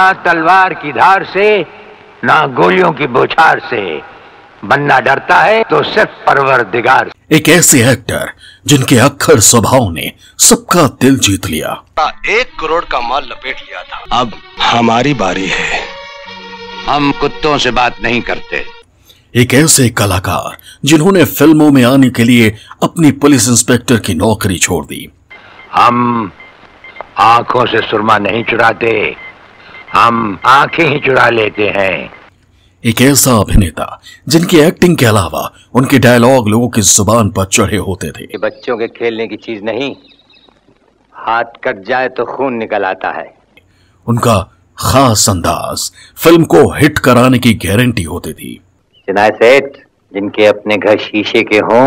ना तलवार की धार से ना गोलियों की बोछार से बनना डरता है तो सिर्फ परवर दिगार एक ऐसे एक्टर जिनके अक्खर स्वभाव ने सबका दिल जीत लिया एक करोड़ का माल लपेट लिया था अब हमारी बारी है हम कुत्तों से बात नहीं करते एक ऐसे कलाकार जिन्होंने फिल्मों में आने के लिए अपनी पुलिस इंस्पेक्टर की नौकरी छोड़ दी हम आंखों से सुरमा नहीं चुराते हम आंखें ही चुरा लेते हैं एक ऐसा अभिनेता जिनकी एक्टिंग के अलावा उनके डायलॉग लोगों की जुबान पर चढ़े होते थे बच्चों के खेलने की चीज नहीं हाथ कट जाए तो खून निकल आता है उनका खास अंदाज फिल्म को हिट कराने की गारंटी होती थी सेठ जिनके अपने घर शीशे के हों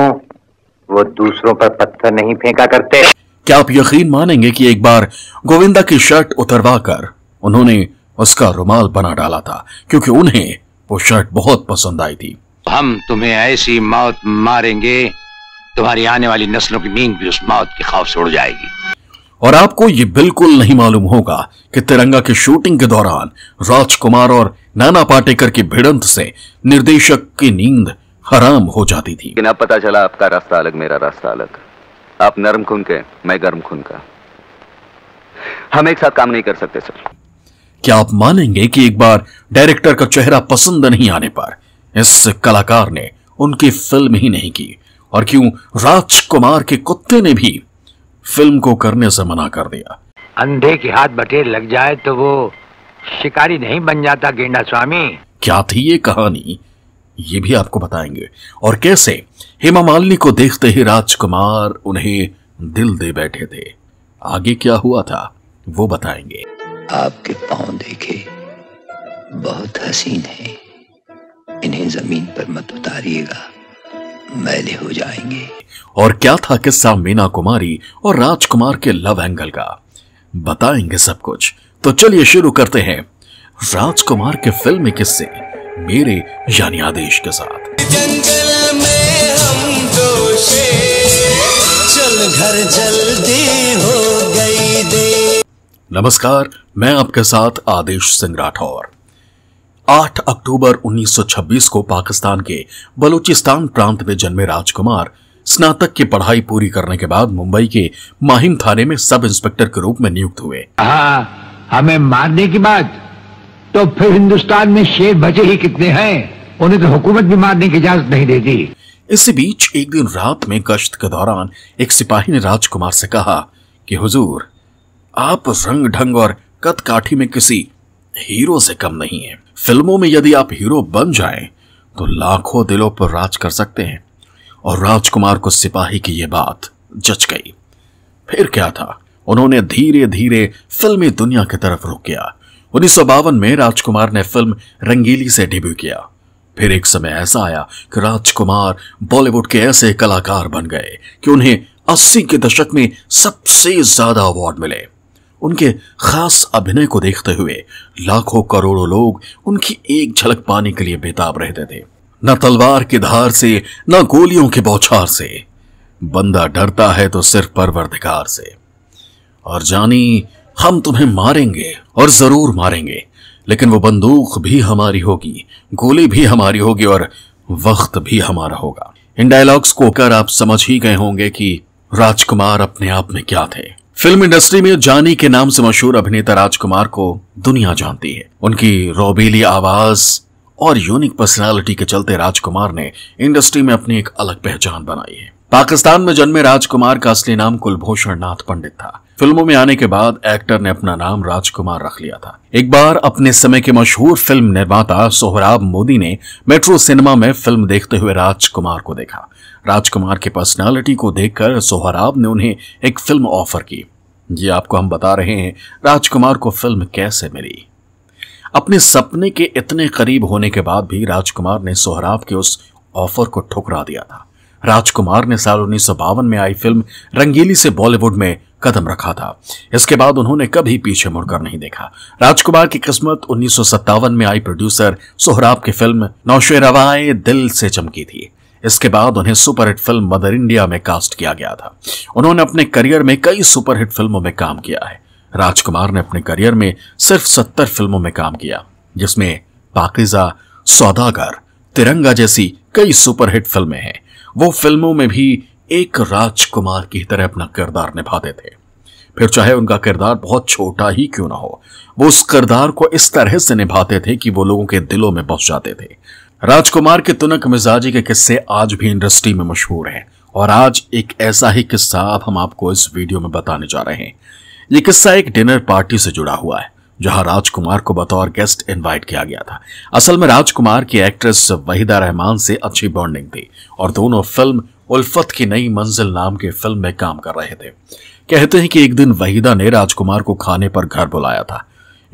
वो दूसरों पर पत्थर नहीं फेंका करते क्या आप यकीन मानेंगे कि एक बार गोविंदा की शर्ट उतरवा कर उन्होंने उसका रुमाल बना डाला था क्योंकि उन्हें वो शर्ट बहुत पसंद आई थी हम तुम्हें ऐसी मौत मारेंगे तुम्हारी आने वाली नस्लों की नींद भी उस मौत के खौफ से उड़ जाएगी और आपको ये बिल्कुल नहीं मालूम होगा कि तिरंगा की शूटिंग के दौरान राजकुमार और नाना पाटेकर की भिड़ंत से निर्देशक की नींद हराम हो जाती थी अब पता चला आपका रास्ता अलग मेरा रास्ता अलग आप नरम खून के मैं गर्म खून का हम एक साथ काम नहीं कर सकते सर क्या आप मानेंगे कि एक बार डायरेक्टर का चेहरा पसंद नहीं आने पर इस कलाकार ने उनकी फिल्म ही नहीं की और क्यों राजकुमार के कुत्ते ने भी फिल्म को करने से मना कर दिया अंधे के हाथ बटेर लग जाए तो वो शिकारी नहीं बन जाता गेंडा स्वामी क्या थी ये कहानी ये भी आपको बताएंगे और कैसे हेमा मालिनी को देखते ही राजकुमार उन्हें दिल दे बैठे थे आगे क्या हुआ था वो बताएंगे आपके पांव देखे बहुत हसीन है इन्हें जमीन पर मत उतारिएगा मैले हो जाएंगे और क्या था किस्सा मीना कुमारी और राजकुमार के लव एंगल का बताएंगे सब कुछ तो चलिए शुरू करते हैं राजकुमार के फिल्म किस्से मेरे यानी आदेश के साथ जंगल में हम चल घर जल्दी हो गई देर नमस्कार मैं आपके साथ आदेश सिंह राठौर 8 अक्टूबर 1926 को पाकिस्तान के बलूचिस्तान प्रांत में जन्मे राजकुमार स्नातक की पढ़ाई पूरी करने के बाद मुंबई के माहिम थाने में सब इंस्पेक्टर के रूप में नियुक्त हुए हाँ, हमें मारने की बात तो फिर हिंदुस्तान में शेर बचे ही कितने हैं उन्हें तो हुकूमत भी मारने की इजाजत नहीं देती इसी बीच एक दिन रात में गश्त के दौरान एक सिपाही ने राजकुमार से कहा कि हुजूर आप रंग ढंग और कत काठी में किसी हीरो से कम नहीं है फिल्मों में यदि आप हीरो बन जाए तो लाखों दिलों पर राज कर सकते हैं और राजकुमार को सिपाही की यह बात जच गई फिर क्या था उन्होंने धीरे धीरे फिल्मी दुनिया की तरफ रुक गया उन्नीस में राजकुमार ने फिल्म रंगीली से डेब्यू किया फिर एक समय ऐसा आया कि राजकुमार बॉलीवुड के ऐसे कलाकार बन गए कि उन्हें अस्सी के दशक में सबसे ज्यादा अवार्ड मिले उनके खास अभिनय को देखते हुए लाखों करोड़ों लोग उनकी एक झलक पाने के लिए बेताब रहते थे न तलवार की धार से न गोलियों के बौछार से बंदा डरता है तो सिर्फ परवरधिकार से और जानी हम तुम्हें मारेंगे और जरूर मारेंगे लेकिन वो बंदूक भी हमारी होगी गोली भी हमारी होगी और वक्त भी हमारा होगा इन डायलॉग्स को कर आप समझ ही गए होंगे कि राजकुमार अपने आप में क्या थे फिल्म इंडस्ट्री में जानी के नाम से मशहूर अभिनेता राजकुमार को दुनिया जानती है उनकी रोबीली आवाज और यूनिक पर्सनालिटी के चलते राजकुमार ने इंडस्ट्री में अपनी एक अलग पहचान बनाई है पाकिस्तान में जन्मे राजकुमार का असली नाम कुलभूषण नाथ पंडित था फिल्मों में आने के बाद एक्टर ने अपना नाम राजकुमार रख लिया था एक बार अपने समय के मशहूर फिल्म निर्माता सोहराब मोदी ने मेट्रो सिनेमा में फिल्म देखते हुए राजकुमार को देखा राजकुमार की पर्सनालिटी को देखकर सोहराब ने उन्हें एक फिल्म ऑफर की ये आपको हम बता रहे हैं राजकुमार को फिल्म कैसे मिली अपने सपने के इतने करीब होने के बाद भी राजकुमार ने सोहराब के उस ऑफर को ठुकरा दिया था राजकुमार ने साल उन्नीस में आई फिल्म रंगीली से बॉलीवुड में कदम रखा था इसके बाद उन्होंने कभी पीछे मुड़कर नहीं देखा राजकुमार की किस्मत उन्नीस में आई प्रोड्यूसर सोहराब की फिल्म नौशेरवाए दिल से चमकी थी इसके बाद उन्हें सुपरहिट फिल्म मदर इंडिया में कास्ट किया गया था उन्होंने अपने करियर में कई सुपरहिट फिल्मों में काम किया है राजकुमार ने अपने करियर में सिर्फ सत्तर फिल्मों में काम किया जिसमें पाकिजा सौदागर तिरंगा जैसी कई सुपरहिट फिल्में हैं वो फिल्मों में भी एक राजकुमार की तरह अपना किरदार निभाते थे फिर चाहे उनका किरदार बहुत छोटा ही क्यों ना हो वो उस किरदार को इस तरह से निभाते थे कि वो लोगों के दिलों में बस जाते थे राजकुमार के तुनक मिजाजी के किस्से आज भी इंडस्ट्री में मशहूर हैं और आज एक ऐसा ही किस्सा अब हम आपको इस वीडियो में बताने जा रहे हैं ये किस्सा एक डिनर पार्टी से जुड़ा हुआ है जहां राजकुमार को बतौर गेस्ट इनवाइट किया गया था असल में राजकुमार की एक्ट्रेस वहीदा रहमान से अच्छी बॉन्डिंग थी और दोनों फिल्म उल्फत की नई मंजिल नाम के फिल्म में काम कर रहे थे कहते हैं कि एक दिन वहीदा ने राजकुमार को खाने पर घर बुलाया था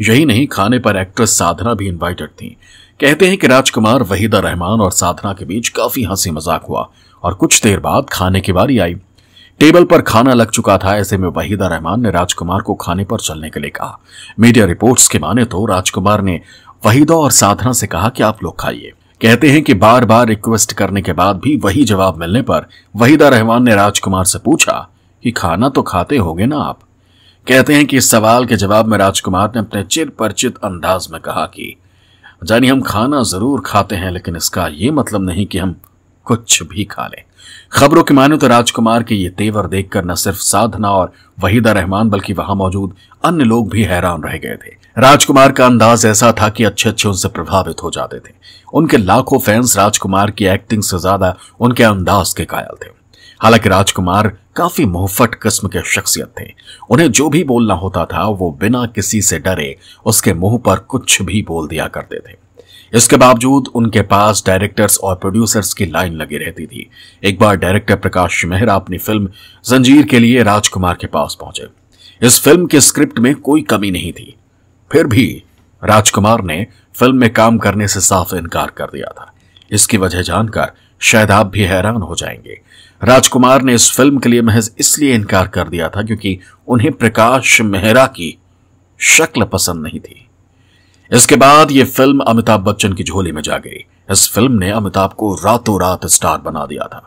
यही नहीं खाने पर एक्ट्रेस साधना भी इन्वाइटेड थी कहते हैं कि राजकुमार वहीदा रहमान और साधना के बीच काफी हंसी मजाक हुआ और कुछ देर बाद खाने की बारी आई टेबल पर खाना लग चुका था ऐसे में वहीदा रहमान ने राजकुमार को खाने पर चलने के लिए कहा मीडिया रिपोर्ट्स के माने तो राजकुमार ने वहीदा और साधना से कहा कि आप लोग खाइए कहते हैं कि बार बार रिक्वेस्ट करने के बाद भी वही जवाब मिलने पर वहीदा रहमान ने राजकुमार से पूछा कि खाना तो खाते होगे ना आप कहते हैं कि इस सवाल के जवाब में राजकुमार ने अपने चिर परिचित अंदाज में कहा कि जानी हम खाना जरूर खाते हैं लेकिन इसका ये मतलब नहीं कि हम कुछ भी खा लें खबरों की माने तो राजकुमार के ये तेवर देखकर न सिर्फ साधना और वहीदा रहमान बल्कि वहां मौजूद अन्य लोग भी हैरान रह गए थे राजकुमार का अंदाज ऐसा था कि अच्छे अच्छे उनसे प्रभावित हो जाते थे उनके लाखों फैंस राजकुमार की एक्टिंग से ज्यादा उनके अंदाज के कायल थे हालांकि राजकुमार काफी मोहफट किस्म के शख्सियत थे उन्हें जो भी बोलना होता था वो बिना किसी से डरे उसके मुंह पर कुछ भी बोल दिया करते थे इसके बावजूद उनके पास डायरेक्टर्स और प्रोड्यूसर्स की लाइन लगी रहती थी एक बार डायरेक्टर प्रकाश मेहरा अपनी फिल्म जंजीर के लिए राजकुमार के पास पहुंचे इस फिल्म के स्क्रिप्ट में कोई कमी नहीं थी फिर भी राजकुमार ने फिल्म में काम करने से साफ इनकार कर दिया था इसकी वजह जानकर शायद आप भी हैरान हो जाएंगे राजकुमार ने इस फिल्म के लिए महज इसलिए इनकार कर दिया था क्योंकि उन्हें प्रकाश मेहरा की शक्ल पसंद नहीं थी इसके बाद यह फिल्म अमिताभ बच्चन की झोली में जा गई इस फिल्म ने अमिताभ को रातों रात स्टार बना दिया था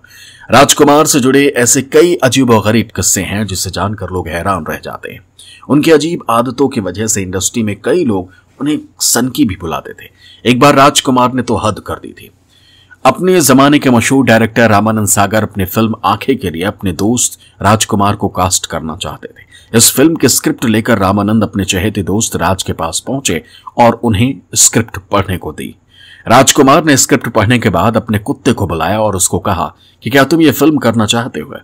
राजकुमार से जुड़े ऐसे कई अजीब और गरीब किस्से हैं जिसे जानकर लोग हैरान रह जाते हैं उनकी अजीब आदतों की वजह से इंडस्ट्री में कई लोग उन्हें सनकी भी बुलाते थे एक बार राजकुमार ने तो हद कर दी थी अपने जमाने के मशहूर डायरेक्टर रामानंद सागर अपनी फिल्म आंखें के लिए अपने दोस्त राजकुमार को कास्ट करना चाहते थे इस फिल्म के स्क्रिप्ट लेकर रामानंद अपने चहेते दोस्त राज के पास पहुंचे और उन्हें स्क्रिप्ट पढ़ने को दी राजकुमार ने स्क्रिप्ट पढ़ने के बाद अपने कुत्ते को बुलाया और उसको कहा कि क्या तुम ये फिल्म करना चाहते हो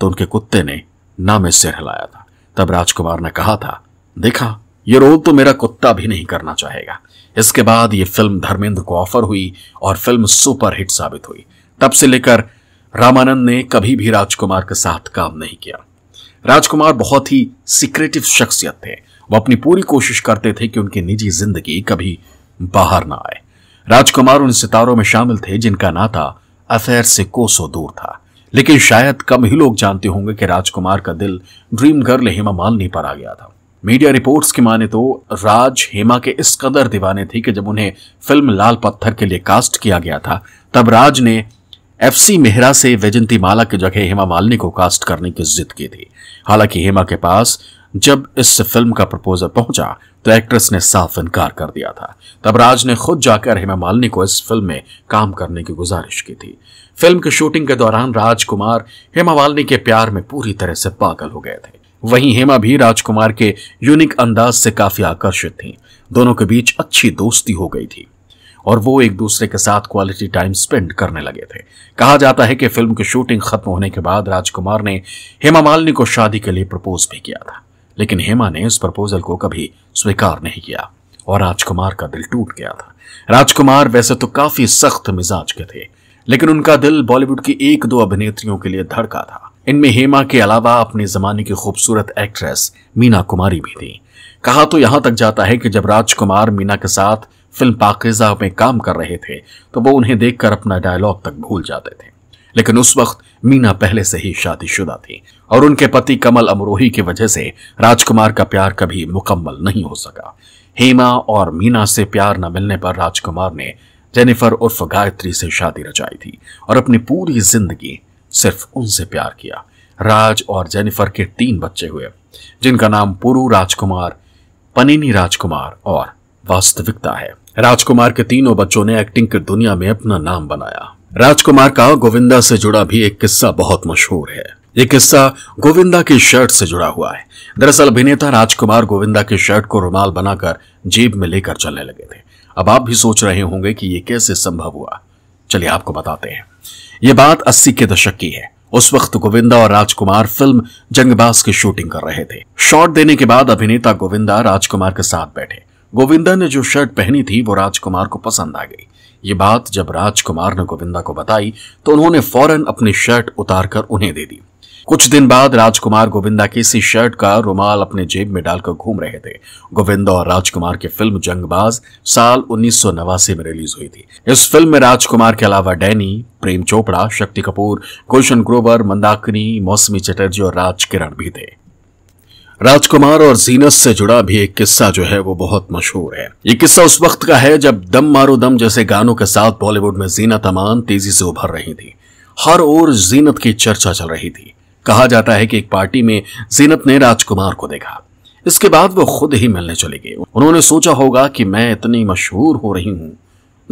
तो उनके कुत्ते ने ना में सिर हिलाया था तब राजकुमार ने कहा था देखा ये रोल तो मेरा कुत्ता भी नहीं करना चाहेगा इसके बाद यह फिल्म धर्मेंद्र को ऑफर हुई और फिल्म सुपरहिट साबित हुई तब से लेकर रामानंद ने कभी भी राजकुमार के साथ काम नहीं किया राजकुमार बहुत ही सीक्रेटिव शख्सियत थे वो अपनी पूरी कोशिश करते थे कि उनकी निजी जिंदगी कभी बाहर ना आए राजकुमार उन सितारों में शामिल थे जिनका नाता अफेयर से कोसो दूर था लेकिन शायद कम ही लोग जानते होंगे कि राजकुमार का दिल ड्रीम गर्ल हेमा मालिनी पर आ गया था मीडिया रिपोर्ट्स की माने तो राज हेमा के इस कदर दीवाने थे कि जब उन्हें फिल्म लाल पत्थर के लिए कास्ट किया गया था तब राज ने एफसी मेहरा से वैजंती माला की जगह हेमा मालिनी को कास्ट करने की जिद की थी हालांकि हेमा के पास जब इस फिल्म का प्रपोजल पहुंचा तो एक्ट्रेस ने साफ इनकार कर दिया था तब राज ने खुद जाकर हेमा मालिनी को इस फिल्म में काम करने की गुजारिश की थी फिल्म की शूटिंग के दौरान राजकुमार हेमा मालिनी के प्यार में पूरी तरह से पागल हो गए थे वहीं हेमा भी राजकुमार के यूनिक अंदाज से काफी आकर्षित थी दोनों के बीच अच्छी दोस्ती हो गई थी और वो एक दूसरे के साथ क्वालिटी टाइम स्पेंड करने लगे थे कहा जाता है कि फिल्म की शूटिंग खत्म होने के बाद राजकुमार ने हेमा मालिनी को शादी के लिए प्रपोज भी किया था लेकिन हेमा ने उस प्रपोजल को कभी स्वीकार नहीं किया और राजकुमार का दिल टूट गया था राजकुमार वैसे तो काफी सख्त मिजाज के थे लेकिन उनका दिल बॉलीवुड की एक दो अभिनेत्रियों के लिए धड़का था इनमें हेमा के अलावा अपने जमाने की खूबसूरत एक्ट्रेस मीना कुमारी भी थी कहा तो यहां तक जाता है कि जब राजकुमार मीना के साथ फिल्म पाकिजा में काम कर रहे थे तो वो उन्हें देखकर अपना डायलॉग तक भूल जाते थे लेकिन उस वक्त मीना पहले से ही शादीशुदा थी और उनके पति कमल अमरोही की वजह से राजकुमार का प्यार कभी मुकम्मल नहीं हो सका हेमा और मीना से प्यार न मिलने पर राजकुमार ने जेनिफर उर्फ गायत्री से शादी रचाई थी और अपनी पूरी जिंदगी सिर्फ उनसे प्यार किया राज और जेनिफर के तीन बच्चे हुए जिनका नाम पुरु राजकुमार पनीनी राजकुमार और वास्तविकता है राजकुमार के तीनों बच्चों ने एक्टिंग की दुनिया में अपना नाम बनाया राजकुमार का गोविंदा से जुड़ा भी एक किस्सा बहुत मशहूर है ये किस्सा गोविंदा की शर्ट से जुड़ा हुआ है दरअसल अभिनेता राजकुमार गोविंदा की शर्ट को रुमाल बनाकर जेब में लेकर चलने लगे थे अब आप भी सोच रहे होंगे कि ये कैसे संभव हुआ चलिए आपको बताते हैं यह बात अस्सी के दशक की है उस वक्त गोविंदा और राजकुमार फिल्म जंगबाज की शूटिंग कर रहे थे शॉट देने के बाद अभिनेता गोविंदा राजकुमार के साथ बैठे गोविंदा ने जो शर्ट पहनी थी वो राजकुमार को पसंद आ गई ये बात जब राजकुमार ने गोविंदा को बताई तो उन्होंने फौरन अपनी शर्ट उतारकर उन्हें दे दी कुछ दिन बाद राजकुमार गोविंदा की इसी शर्ट का रुमाल अपने जेब में डालकर घूम रहे थे गोविंदा और राजकुमार की फिल्म जंगबाज साल उन्नीस में रिलीज हुई थी इस फिल्म में राजकुमार के अलावा डैनी प्रेम चोपड़ा शक्ति कपूर गुलशन ग्रोवर मंदाकिनी मौसमी चटर्जी और राज किरण भी थे राजकुमार और जीनस से जुड़ा भी एक किस्सा जो है वो बहुत मशहूर है ये किस्सा उस वक्त का है जब दम मारो दम जैसे गानों के साथ बॉलीवुड में जीनत अमान तेजी से उभर रही थी हर ओर जीनत की चर्चा चल रही थी कहा जाता है कि एक पार्टी में जीनत ने राजकुमार को देखा इसके बाद वो खुद ही मिलने चले गए उन्होंने सोचा होगा कि मैं इतनी मशहूर हो रही हूं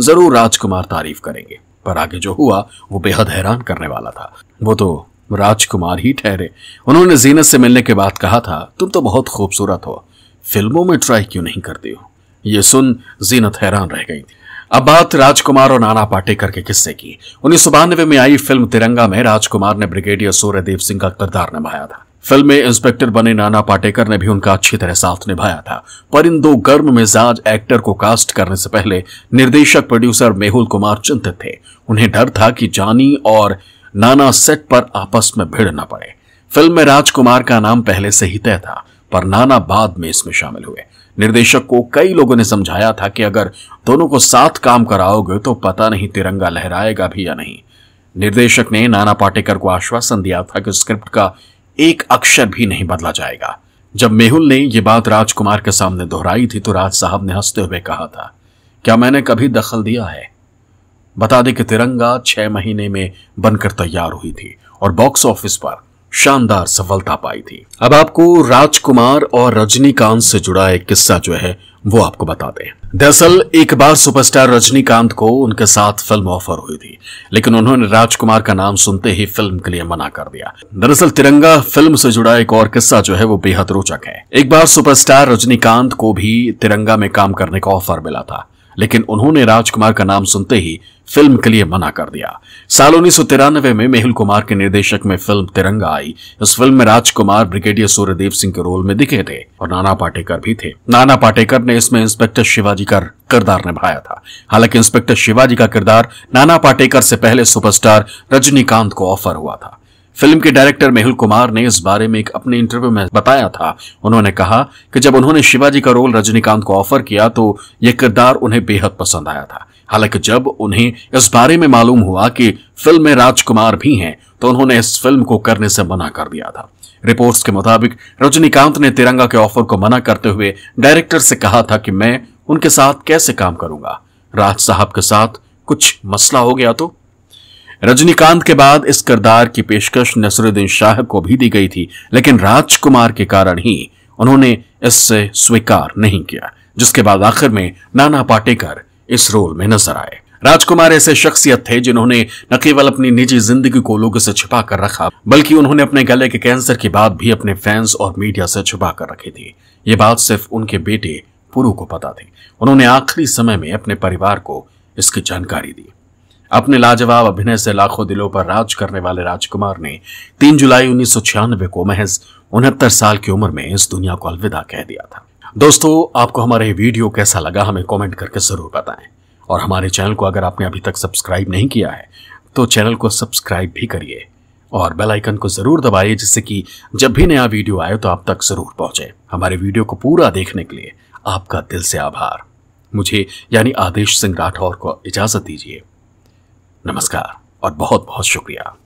जरूर राजकुमार तारीफ करेंगे पर आगे जो हुआ वो बेहद हैरान करने वाला था वो तो राजकुमार ही ठहरे उन्होंने जीनत से मिलने के बाद कहा था तुम तो बहुत खूबसूरत हो फिल्मों में ट्राई क्यों नहीं करती हो ये सुन जीनत हैरान रह गई थी अब बात राजकुमार और नाना पाटेकर के किस्से की उन्नीस में आई फिल्म तिरंगा में राजकुमार ने ब्रिगेडियर सूर्यदेव सिंह का किरदार निभाया था फिल्म में इंस्पेक्टर बने नाना पाटेकर ने भी उनका अच्छी तरह साथ निभाया था पर इन दो गर्म मिजाज एक्टर को कास्ट करने से पहले निर्देशक प्रोड्यूसर मेहुल कुमार चिंतित थे उन्हें डर था कि जानी और नाना सेट पर आपस में भिड़ न पड़े फिल्म में राजकुमार का नाम पहले से ही तय था पर नाना बाद में इसमें शामिल हुए निर्देशक को कई लोगों ने समझाया था कि अगर दोनों को साथ काम कराओगे तो पता नहीं तिरंगा लहराएगा भी या नहीं निर्देशक ने नाना पाटेकर को आश्वासन दिया था कि स्क्रिप्ट का एक अक्षर भी नहीं बदला जाएगा जब मेहुल ने यह बात राजकुमार के सामने दोहराई थी तो राज साहब ने हंसते हुए कहा था क्या मैंने कभी दखल दिया है बता दें कि तिरंगा छह महीने में बनकर तैयार हुई थी और बॉक्स ऑफिस पर शानदार सफलता पाई थी अब आपको राजकुमार और रजनीकांत से जुड़ा एक किस्सा जो है वो आपको बता दें दरअसल एक बार सुपरस्टार रजनीकांत को उनके साथ फिल्म ऑफर हुई थी लेकिन उन्होंने राजकुमार का नाम सुनते ही फिल्म के लिए मना कर दिया दरअसल तिरंगा फिल्म से जुड़ा एक और किस्सा जो है वो बेहद रोचक है एक बार सुपरस्टार रजनीकांत को भी तिरंगा में काम करने का ऑफर मिला था लेकिन उन्होंने राजकुमार का नाम सुनते ही फिल्म के लिए मना कर दिया साल उन्नीस में मेहुल कुमार के निर्देशक में फिल्म तिरंगा आई इस फिल्म में राजकुमार ब्रिगेडियर सूर्यदेव सिंह के रोल में दिखे थे और नाना पाटेकर भी थे नाना पाटेकर ने इसमें इंस्पेक्टर शिवाजी का किरदार निभाया था हालांकि इंस्पेक्टर शिवाजी का किरदार नाना पाटेकर से पहले सुपरस्टार रजनीकांत को ऑफर हुआ था फिल्म के डायरेक्टर मेहुल कुमार ने इस बारे में एक अपने इंटरव्यू में बताया था उन्होंने कहा कि जब उन्होंने शिवाजी का रोल रजनीकांत को ऑफर किया तो यह किरदार उन्हें बेहद पसंद आया था हालांकि जब उन्हें इस बारे में मालूम हुआ कि फिल्म में राजकुमार भी हैं तो उन्होंने इस फिल्म को करने से मना कर दिया था रिपोर्ट्स के मुताबिक रजनीकांत ने तिरंगा के ऑफर को मना करते हुए डायरेक्टर से कहा था कि मैं उनके साथ कैसे काम करूंगा राज साहब के साथ कुछ मसला हो गया तो रजनीकांत के बाद इस किरदार की पेशकश नसरुद्दीन शाह को भी दी गई थी लेकिन राजकुमार के कारण ही उन्होंने इससे स्वीकार नहीं किया जिसके बाद आखिर में नाना पाटेकर इस रोल में नजर आए राजकुमार ऐसे शख्सियत थे जिन्होंने न केवल अपनी निजी जिंदगी को लोगों से छुपा कर रखा बल्कि उन्होंने अपने गले के कैंसर की बात भी अपने फैंस और मीडिया से छुपा कर रखी थी ये बात सिर्फ उनके बेटे पुरु को पता थी उन्होंने आखिरी समय में अपने परिवार को इसकी जानकारी दी अपने लाजवाब अभिनय से लाखों दिलों पर राज करने वाले राजकुमार ने 3 जुलाई उन्नीस को महज उनहत्तर साल की उम्र में इस दुनिया को अलविदा कह दिया था दोस्तों आपको हमारा ये वीडियो कैसा लगा हमें कमेंट करके ज़रूर बताएं और हमारे चैनल को अगर आपने अभी तक सब्सक्राइब नहीं किया है तो चैनल को सब्सक्राइब भी करिए और बेल आइकन को ज़रूर दबाइए जिससे कि जब भी नया वीडियो आए तो आप तक ज़रूर पहुँचे हमारे वीडियो को पूरा देखने के लिए आपका दिल से आभार मुझे यानी आदेश सिंह राठौर को इजाज़त दीजिए नमस्कार और बहुत बहुत शुक्रिया